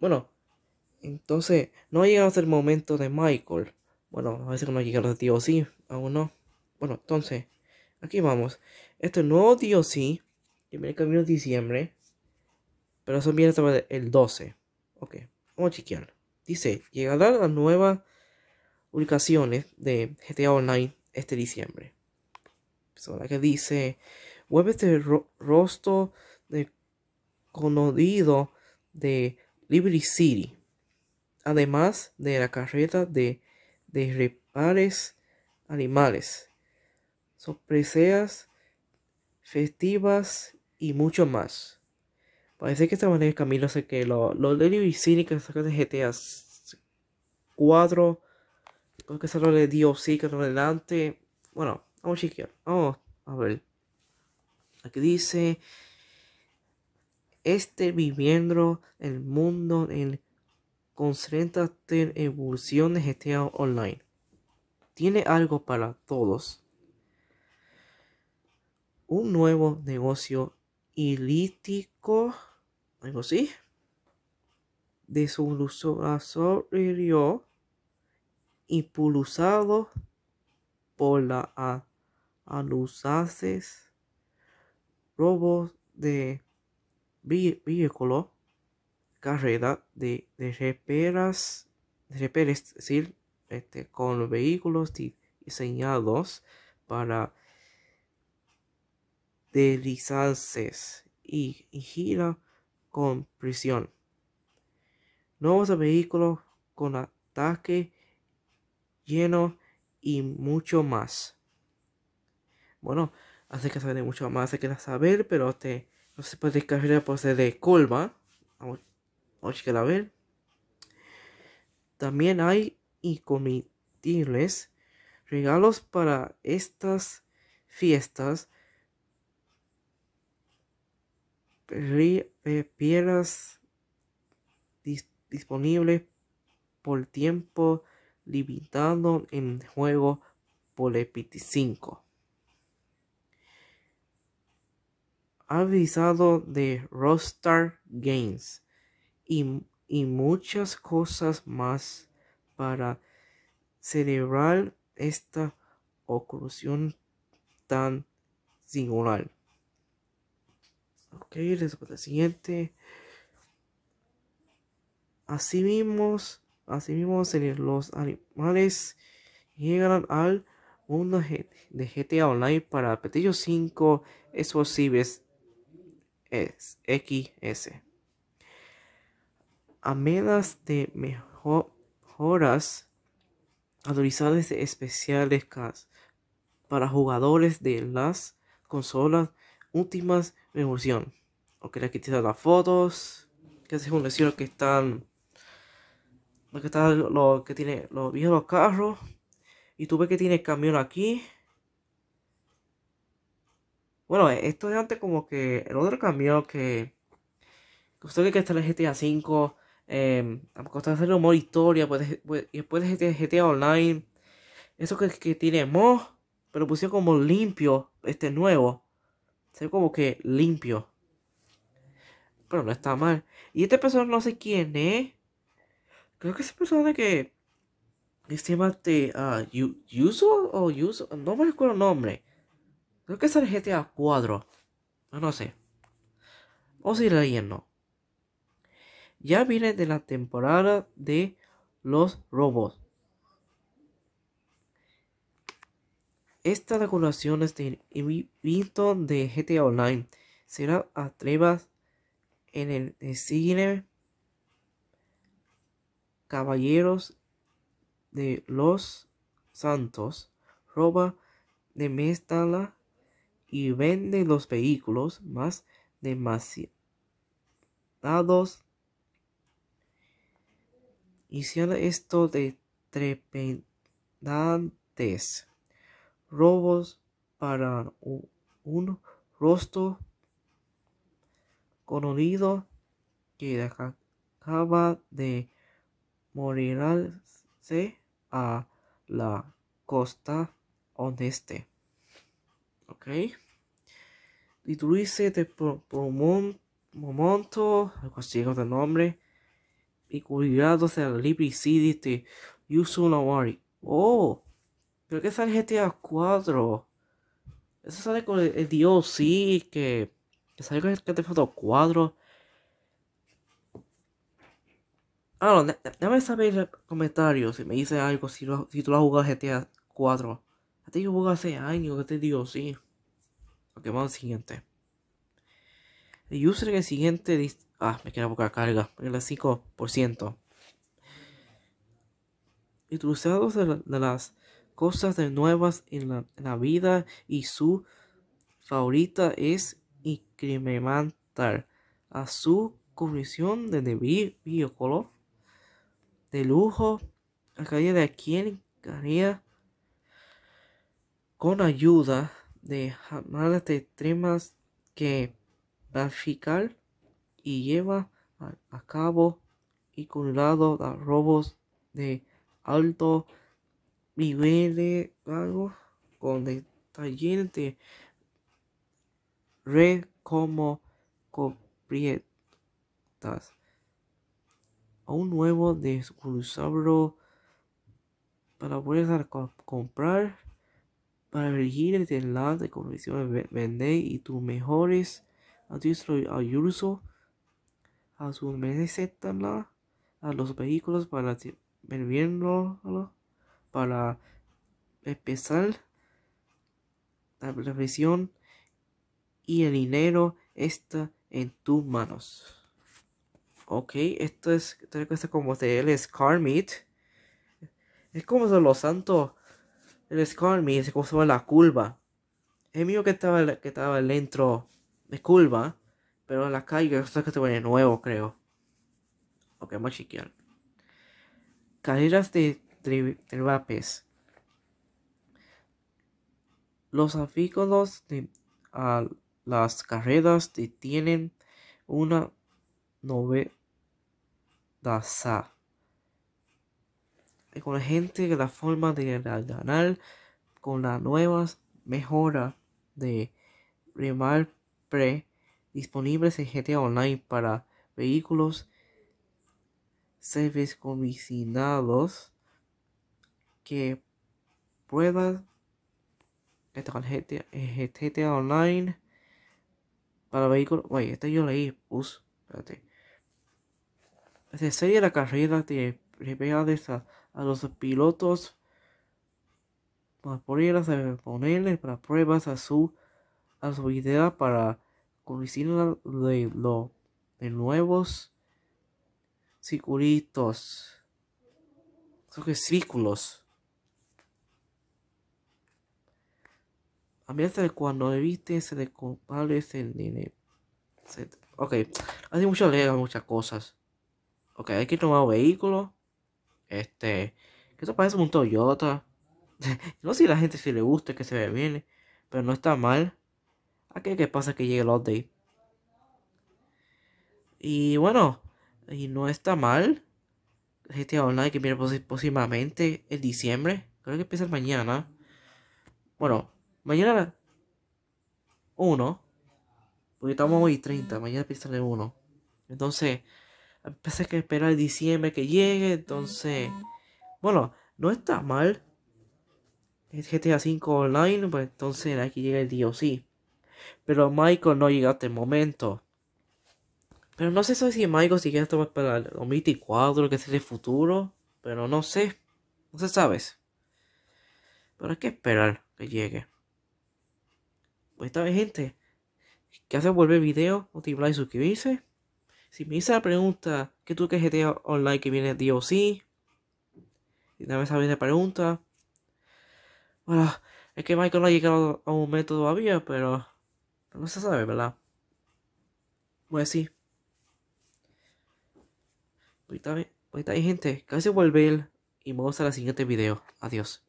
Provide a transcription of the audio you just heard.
Bueno, entonces no ha llegado hasta el momento de Michael. Bueno, a veces no llegaron de sí aún no. Bueno, entonces, aquí vamos. Este nuevo DLC, que viene camino de diciembre, pero eso viene el 12. Ok, vamos a chequear. Dice, llegará las nuevas publicaciones de GTA Online este diciembre. Persona que dice, vuelve este rostro de conocido de Liberty City, además de la carreta de, repares animales, sorpresas festivas y mucho más. Parece que esta manera camino hace que los lo de Liberty City que sacan de GTA 4, creo que salió de sí que no adelante. Bueno, vamos a chequear. Vamos a ver. Aquí dice este viviendo el mundo en constantes evoluciones GTA Online. Tiene algo para todos. Un nuevo negocio ilítico, algo así, de su y impulsado por la alusaces robos de vehículo carrera de, de reperas, decir, este, con vehículos diseñados para deslizarse y, gira con prisión. Nuevos vehículos con ataque lleno y mucho más. Bueno, hace que saber mucho más, hace que saber, pero te no se puede carrera de Colma. Vamos, vamos, a ver. También hay incomitibles regalos para estas fiestas. Eh, piedras disponibles por tiempo limitado en juego por 5. avisado de Rockstar Games y, muchas cosas más para celebrar esta ocurrición tan singular. Ok, a la siguiente. Asimismo, mismo los animales llegan al mundo de GTA Online para petillo 5 posible es XS. A menos de mejoras autorizadas especiales para jugadores de las consolas últimas revolución. O que le quitar las fotos. Que se decir que están. Lo que están. Lo que tiene los viejos carros. Y tú ves que tiene camión aquí. Bueno, esto de antes como que el otro cambio que. Usted que está en el GTA V. Eh, a me em, humor historia. y después de GTA, Online. Eso que, que tiene mod. Pero pusieron como limpio. Este nuevo. Se ve como que limpio. Pero no está mal. Y este persona no sé quién es. Creo que es persona de que. Que se llama este, ah, Yuso o Yuso, no me recuerdo el nombre. Creo que es el GTA 4. No sé. O si la lleno. Ya viene de la temporada de los robos. Esta decoración este invito de GTA Online será atrevas en el, cine Caballeros de los Santos, roba de Mestala y vende los vehículos más demasiados. Hicieron esto de trepidantes robos para un rostro conocido que acaba de morirse a la costa oeste. Ok. Diluirse de momento, consigo otro nombre, y cuidados del libricidi de Yusu worry Oh, creo que sale GTA 4. Eso sale con el, el sí que, que sale con el GTA 4. Ah, no, déjame saber en comentarios si me dice algo si, si tú lo has jugado GTA 4. A ti yo hace años que te digo sí. Ok, vamos al siguiente. El user en el siguiente Ah, me queda poca carga. El 5%. Intrusados de, de las cosas de nuevas en la, vida y su favorita es incrementar a su comisión de biocolor de lujo a calle de quien quería con ayuda de de extremas que fiscal y lleva a cabo y con lado a robos de alto nivel de algo con detalles de red como coprietas a un nuevo descursabro para poder comprar para elegir de la de conversión vende y tus mejores a tu ayuso a sus meseta a los vehículos para bien, para empezar la presión y el dinero está en tus manos. Ok, esto es, tal es como el scarmit Es como de los santos el Skarmy se en la curva. Es mío que estaba, que estaba dentro de curva, pero en la calle, eso que se de nuevo, creo. Ok, vamos a Carreras de, de, Los anfícolos de las carreras tienen una novedad con la gente, la forma de ganar, con las nuevas mejoras de Remar Pre disponibles en GTA Online para vehículos service comisionados que estar GTA, GTA Online para vehículos. Oye, este yo leí, bus, espérate. Se sería la carrera de Rivera de a los pilotos para eh, ponerle para pruebas a su a su vida para curricular de lo de nuevos que círculos a mí hasta cuando viste se le compare el dinero ok hace mucho leer muchas cosas ok hay que tomar vehículo este, que esto parece un Toyota. no sé si a la gente si le gusta que se ve bien, pero no está mal. ¿A qué qué pasa que llegue el update. Y bueno, y no está mal. Gente Online que viene próximamente en diciembre. Creo que empieza mañana. Bueno, mañana 1. Porque estamos hoy 30. Mañana empieza el 1. Entonces, a que esperar diciembre que llegue, entonces, bueno, no está mal. Es GTA 5 Online, pues entonces hay que llegar el sí Pero Michael no llega hasta el momento. Pero no sé si Michael sigue hasta para el 2024, que es el futuro. Pero no sé. No se sabe. Pero hay que esperar que llegue. Pues esta vez, gente. qué hace volver el video, multiplayer y suscribirse. Si me hice la pregunta, ¿Que tú que GTA Online que viene DOC? me esa la pregunta. Bueno, es que Michael no ha llegado a un momento todavía, pero no se sabe, ¿verdad? Pues sí. Ahorita, pues pues hay gente, casi vuelve y vamos a la siguiente video. Adiós.